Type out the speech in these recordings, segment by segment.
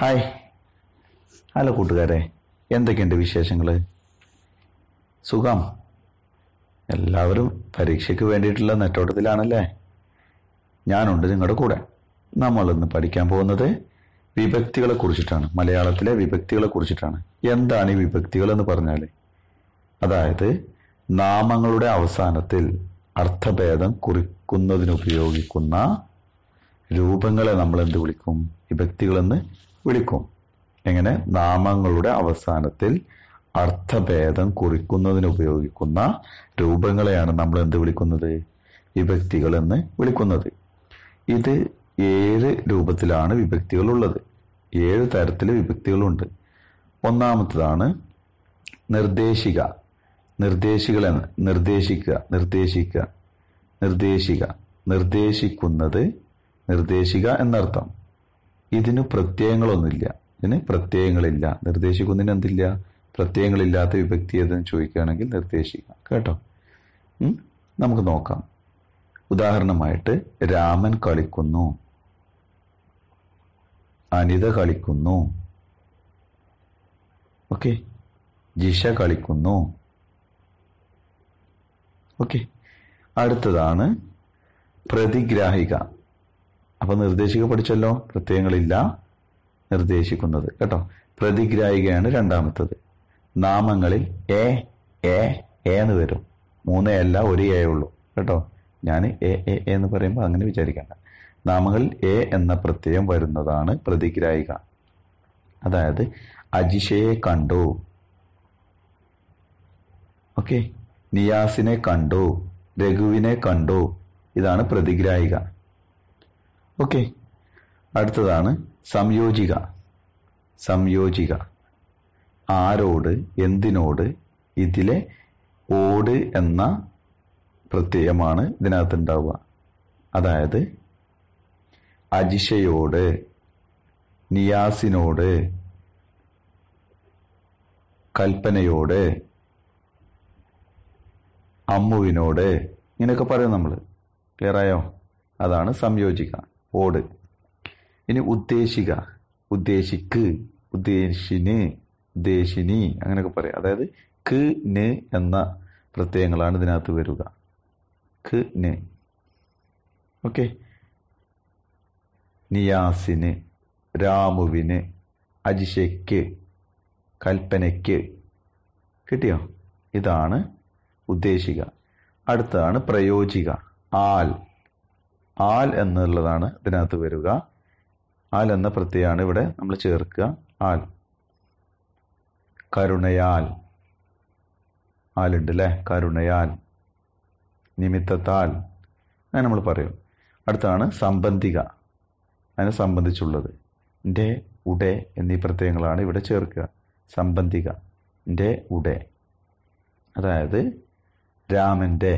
hi hello കൂട്ടുകാരെ എന്തൊക്കെയുണ്ട് വിശേഷങ്ങൾ സുഖം എല്ലാവരും പരീക്ഷയ്ക്ക് വേണ്ടിയിട്ടുള്ള നെറ്റോട്ടത്തിലാണല്ലേ ഞാനുണ്ട് നിങ്ങളുടെ കൂടെ നമ്മൾ ഇന്ന് പഠിക്കാൻ പോകുന്നത് വിഭക്തികളെ കുറിച്ചിട്ടാണ് മലയാളത്തിലെ വിഭക്തികളെ കുറിച്ചിട്ടാണ് എന്താണ് ഈ വിഭക്തികൾ എന്ന് പറഞ്ഞാൽ അതായത് നാമങ്ങളുടെ അവസാനത്തിൽ അർത്ഥഭേദം കുറിക്കുന്നതിനുപയോഗിക്കുന്ന രൂപങ്ങളെ നമ്മൾ എന്ത് വിളിക്കും വിഭക്തികളെന്ന് വിളിക്കും എങ്ങനെ നാമങ്ങളുടെ അവസാനത്തിൽ അർത്ഥഭേദം കുറിക്കുന്നതിന് ഉപയോഗിക്കുന്ന രൂപങ്ങളെയാണ് നമ്മൾ എന്ത് വിളിക്കുന്നത് വിഭക്തികൾ എന്ന് വിളിക്കുന്നത് ഇത് ഏഴ് രൂപത്തിലാണ് വിഭക്തികൾ ഉള്ളത് ഏഴ് തരത്തിൽ വിഭക്തികളുണ്ട് ഒന്നാമത്തതാണ് നിർദ്ദേശിക നിർദ്ദേശികൾ എന്ന് നിർദ്ദേശിക്കുക നിർദ്ദേശിക്കുക നിർദ്ദേശിക നിർദ്ദേശിക്കുന്നത് നിർദ്ദേശിക എന്നർത്ഥം ഇതിന് പ്രത്യയങ്ങളൊന്നുമില്ല ഇതിന് പ്രത്യയങ്ങളില്ല നിർദ്ദേശിക്കുന്നതിന് എന്തില്ല പ്രത്യയങ്ങളില്ലാത്ത വിഭക്തി ഏതെന്ന് ചോദിക്കുകയാണെങ്കിൽ നിർദ്ദേശിക്കാം കേട്ടോ നമുക്ക് നോക്കാം ഉദാഹരണമായിട്ട് രാമൻ കളിക്കുന്നു അനിത കളിക്കുന്നു ഓക്കെ ജിഷ കളിക്കുന്നു ഓക്കെ അടുത്തതാണ് പ്രതിഗ്രാഹിക അപ്പൊ നിർദ്ദേശിക പഠിച്ചല്ലോ പ്രത്യയങ്ങളില്ല നിർദ്ദേശിക്കുന്നത് കേട്ടോ പ്രതിഗ്രായികയാണ് രണ്ടാമത്തത് നാമങ്ങളിൽ എ എ എ എന്ന് വരും മൂന്ന് അല്ല ഒരു എ ഉള്ളൂ കേട്ടോ ഞാൻ എ എ എന്ന് പറയുമ്പോൾ അങ്ങനെ വിചാരിക്കണ്ട നാമങ്ങളിൽ എ എന്ന പ്രത്യയം വരുന്നതാണ് പ്രതിഗ്രായിക അതായത് അജിഷയെ കണ്ടു ഓക്കെ നിയാസിനെ കണ്ടു രഘുവിനെ കണ്ടു ഇതാണ് പ്രതിഗ്രായിക ഓക്കെ അടുത്തതാണ് സംയോജിക സംയോജിക ആരോട് എന്തിനോട് ഇതിലെ ഓട് എന്ന പ്രത്യയമാണ് ഉണ്ടാവുക അതായത് അജിഷയോട് നിയാസിനോട് കൽപ്പനയോട് അമ്മുവിനോട് ഇങ്ങനെയൊക്കെ പറയും നമ്മൾ ക്ലിയറായോ അതാണ് സംയോജിക്കുക ഓട് ഇനി ഉദ്ദേശിക ഉദ്ദേശിക്ക് ഉദ്ദേശിന് ഉദ്ദേശിനി അങ്ങനെയൊക്കെ പറയാം അതായത് ക് ന് എന്ന പ്രത്യയങ്ങളാണ് ഇതിനകത്ത് വരിക ക് ന് ഓക്കെ നിയാസിന് രാമുവിന് അജിഷയ്ക്ക് കൽപ്പനയ്ക്ക് കിട്ടിയോ ഇതാണ് ഉദ്ദേശിക അടുത്തതാണ് പ്രയോജിക ആൽ ആൽ എന്നുള്ളതാണ് ഇതിനകത്ത് വരിക ആൽ എന്ന പ്രത്യയമാണ് ഇവിടെ നമ്മൾ ചേർക്കുക ആൽ കരുണയാൽ ആലുണ്ട് അല്ലേ കരുണയാൽ നിമിത്തത്താൽ അങ്ങനെ നമ്മൾ പറയും അടുത്താണ് സംബന്ധിക അതിനെ സംബന്ധിച്ചുള്ളത് ഡെ ഉടെ എന്നീ പ്രത്യയങ്ങളാണ് ഇവിടെ ചേർക്കുക സംബന്ധിക ഡെ ഉടെ അതായത് രാമൻ്റെ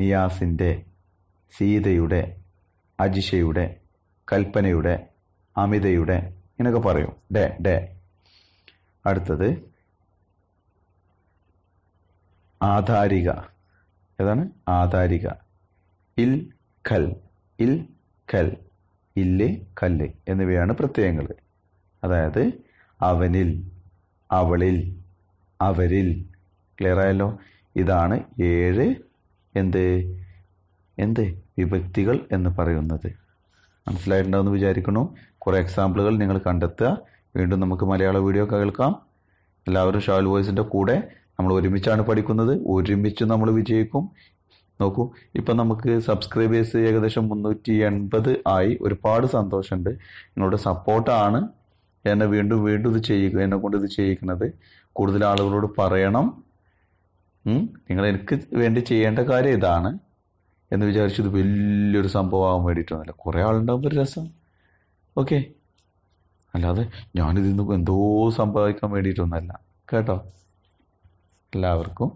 നിയാസിൻ്റെ സീതയുടെ അജിഷയുടെ കൽപ്പനയുടെ അമിതയുടെ ഇങ്ങനെയൊക്കെ പറയും ഡേ ഡേ അടുത്തത് ആധാരിക ഏതാണ് ആധാരിക ഇൽ ഖൽ ഇൽ ഖൽ ഇല്ല് കല്ല് എന്നിവയാണ് പ്രത്യയങ്ങൾ അതായത് അവനിൽ അവളിൽ അവരിൽ ക്ലിയർ ആയല്ലോ ഇതാണ് ഏഴ് എന്ത് എന്ത് വിഭക്തികൾ എന്ന് പറയുന്നത് മനസ്സിലായിട്ടുണ്ടാവുമെന്ന് വിചാരിക്കുന്നു കുറേ എക്സാമ്പിളുകൾ നിങ്ങൾ കണ്ടെത്തുക വീണ്ടും നമുക്ക് മലയാള വീഡിയോ കേൾക്കാം എല്ലാവരും ഷാൽ വോയിസിൻ്റെ കൂടെ നമ്മൾ ഒരുമിച്ചാണ് പഠിക്കുന്നത് ഒരുമിച്ച് നമ്മൾ വിജയിക്കും നോക്കൂ ഇപ്പം നമുക്ക് സബ്സ്ക്രൈബേഴ്സ് ഏകദേശം മുന്നൂറ്റി എൺപത് ആയി ഒരുപാട് സന്തോഷമുണ്ട് നിങ്ങളുടെ സപ്പോർട്ടാണ് എന്നെ വീണ്ടും വീണ്ടും ഇത് ചെയ്യുക എന്നെ കൊണ്ട് ഇത് ചെയ്യിക്കുന്നത് കൂടുതൽ ആളുകളോട് പറയണം നിങ്ങൾ എനിക്ക് വേണ്ടി ചെയ്യേണ്ട കാര്യം ഇതാണ് എന്ന് വിചാരിച്ചു ഇത് വലിയൊരു സംഭവമാകാൻ വേണ്ടിയിട്ടൊന്നുമല്ല കുറേ ആളുണ്ടാകുമ്പോൾ ഒരു രസം ഓക്കെ അല്ലാതെ ഞാനിതിന്ന് എന്തോ സംഭവിക്കാൻ വേണ്ടിയിട്ടൊന്നല്ല കേട്ടോ എല്ലാവർക്കും